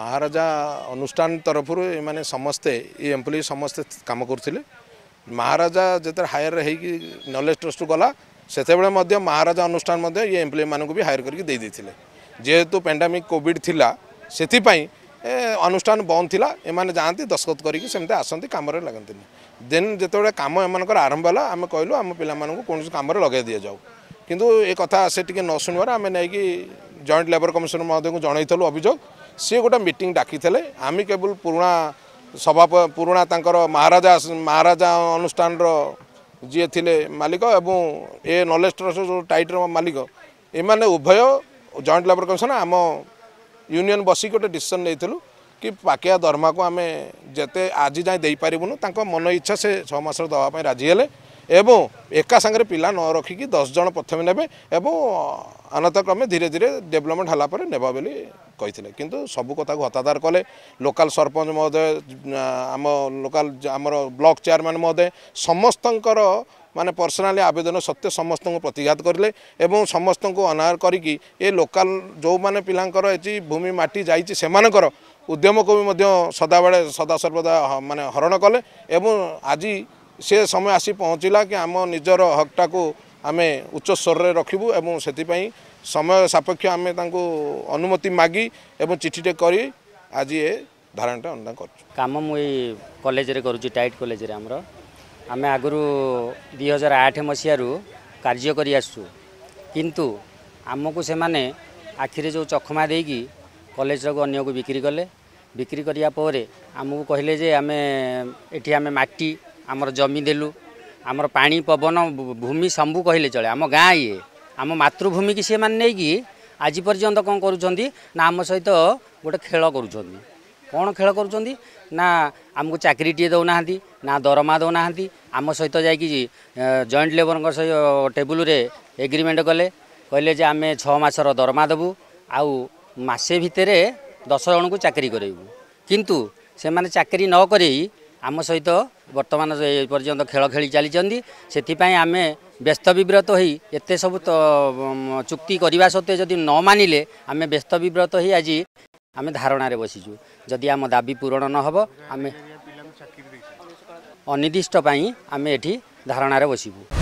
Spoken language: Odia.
ମହାରାଜା ଅନୁଷ୍ଠାନ ତରଫରୁ ଏମାନେ ସମସ୍ତେ ଏ ଏମ୍ପ୍ଲୟ ସମସ୍ତେ କାମ କରୁଥିଲେ ମହାରାଜା ଯେତେବେଳେ ହାୟର ହେଇକି ନଲେଜ ଟ୍ରଷ୍ଟ ଗଲା ସେତେବେଳେ ମଧ୍ୟ ମହାରାଜା ଅନୁଷ୍ଠାନ ମଧ୍ୟ ଏ ଏମ୍ପ୍ଲୟମାନଙ୍କୁ ବି ହାୟର କରିକି ଦେଇଦେଇଥିଲେ ଯେହେତୁ ପେଣ୍ଡାମିକ୍ କୋଭିଡ଼ ଥିଲା ସେଥିପାଇଁ ଏ ଅନୁଷ୍ଠାନ ବନ୍ଦ ଥିଲା ଏମାନେ ଯାଆନ୍ତି ଦସ୍ତଖତ କରିକି ସେମିତି ଆସନ୍ତି କାମରେ ଲାଗନ୍ତିନି ଦେନ୍ ଯେତେବେଳେ କାମ ଏମାନଙ୍କର ଆରମ୍ଭ ହେଲା ଆମେ କହିଲୁ ଆମ ପିଲାମାନଙ୍କୁ କୌଣସି କାମରେ ଲଗାଇ ଦିଆଯାଉ କିନ୍ତୁ ଏ କଥା ସେ ଟିକେ ନ ଶୁଣିବାରେ ଆମେ ନେଇକି ଜଏଣ୍ଟ ଲେବର କମିଶନର ମହୋଦୟଙ୍କୁ ଜଣାଇଥିଲୁ ଅଭିଯୋଗ ସିଏ ଗୋଟେ ମିଟିଂ ଡାକିଥିଲେ ଆମେ କେବଳ ପୁରୁଣା ସଭା ପୁରୁଣା ତାଙ୍କର ମହାରାଜା ମହାରାଜା ଅନୁଷ୍ଠାନର ଯିଏ ଥିଲେ ମାଲିକ ଏବଂ ଏ ନଲେଜ ଟ୍ରଷ୍ଟର ଯେଉଁ ଟାଇଟର ମାଲିକ ଏମାନେ ଉଭୟ ଜଏଣ୍ଟ ଲେବର କମିଶନ ଆମ ୟୁନିଅନ ବସିକି ଗୋଟେ ଡିସିସନ ନେଇଥିଲୁ କି ପାକିଆ ଦରମାକୁ ଆମେ ଯେତେ ଆଜି ଯାଏଁ ଦେଇପାରିବୁନୁ ତାଙ୍କ ମନ ଇଚ୍ଛା ସେ ଛଅ ମାସରେ ଦେବା ପାଇଁ ରାଜି ହେଲେ এবং একা সাংরে পিলা ন রখিকি দশ জন প্রথমে নেবে এবং অনতক্রমে ধীরে ধীরে ডেভেলপমেন্ট হলা পরে নেবা বলে কে কিন্তু সবু কথা হতাদার কলে লোকাল সরপঞ্চ মহোদয় আম লোকাল আমার ব্লক চেয়ারম্যান মহোদয় সমস্তঙ্কর মানে পর্সনালি আবেদন সত্ত্বে সমস্ত প্রতিঘাত করলে এবং সমস্ত অনাহার করিকি এ লোকাল যে পিলাঙ্কর এটি ভূমি মাটি যাইছি সেমানকর উদ্যমকে সদাবেলে সদাসর্বদা মানে হরণ কলে এবং আজি ସେ ସମୟ ଆସି ପହଞ୍ଚିଲା କି ଆମ ନିଜର ହକ୍ଟାକୁ ଆମେ ଉଚ୍ଚ ସ୍ତରରେ ରଖିବୁ ଏବଂ ସେଥିପାଇଁ ସମୟ ସାପେକ୍ଷ ଆମେ ତାଙ୍କୁ ଅନୁମତି ମାଗି ଏବଂ ଚିଠିଟେ କରି ଆଜି ଏ ଧାରଣାଟା ଅନୁଦାନ କରୁଛୁ କାମ ମୁଁ ଏଇ କଲେଜରେ କରୁଛି ଟାଇଟ୍ କଲେଜରେ ଆମର ଆମେ ଆଗରୁ ଦୁଇ ହଜାର ଆଠ ମସିହାରୁ କାର୍ଯ୍ୟ କରି ଆସୁଛୁ କିନ୍ତୁ ଆମକୁ ସେମାନେ ଆଖିରେ ଯେଉଁ ଚକ୍ଷମା ଦେଇକି କଲେଜକୁ ଅନ୍ୟକୁ ବିକ୍ରି କଲେ ବିକ୍ରି କରିବା ପରେ ଆମକୁ କହିଲେ ଯେ ଆମେ ଏଠି ଆମେ ମାଟି ଆମର ଜମି ଦେଲୁ ଆମର ପାଣି ପବନ ଭୂମି ସବୁ କହିଲେ ଚଳେ ଆମ ଗାଁ ଇଏ ଆମ ମାତୃଭୂମିକି ସେମାନେ ନେଇକି ଆଜି ପର୍ଯ୍ୟନ୍ତ କ'ଣ କରୁଛନ୍ତି ନା ଆମ ସହିତ ଗୋଟେ ଖେଳ କରୁଛନ୍ତି କ'ଣ ଖେଳ କରୁଛନ୍ତି ନା ଆମକୁ ଚାକିରିଟିଏ ଦେଉନାହାନ୍ତି ନା ଦରମା ଦେଉନାହାନ୍ତି ଆମ ସହିତ ଯାଇକି ଜଏଣ୍ଟ ଲେବରଙ୍କ ସହିତ ଟେବୁଲରେ ଏଗ୍ରିମେଣ୍ଟ କଲେ କହିଲେ ଯେ ଆମେ ଛଅ ମାସର ଦରମା ଦେବୁ ଆଉ ମାସେ ଭିତରେ ଦଶ ଜଣଙ୍କୁ ଚାକିରି କରାଇବୁ କିନ୍ତୁ ସେମାନେ ଚାକିରି ନ ଆମ ସହିତ ବର୍ତ୍ତମାନ ଏ ପର୍ଯ୍ୟନ୍ତ ଖେଳ ଖେଳି ଚାଲିଛନ୍ତି ସେଥିପାଇଁ ଆମେ ବ୍ୟସ୍ତ ବିବ୍ରତ ହୋଇ ଏତେ ସବୁ ଚୁକ୍ତି କରିବା ସତ୍ତ୍ୱେ ଯଦି ନ ମାନିଲେ ଆମେ ବ୍ୟସ୍ତ ବିବ୍ରତ ହୋଇ ଆଜି ଆମେ ଧାରଣାରେ ବସିଛୁ ଯଦି ଆମ ଦାବି ପୂରଣ ନ ହେବ ଆମେ ଅନିର୍ଦ୍ଦିଷ୍ଟ ପାଇଁ ଆମେ ଏଠି ଧାରଣାରେ ବସିବୁ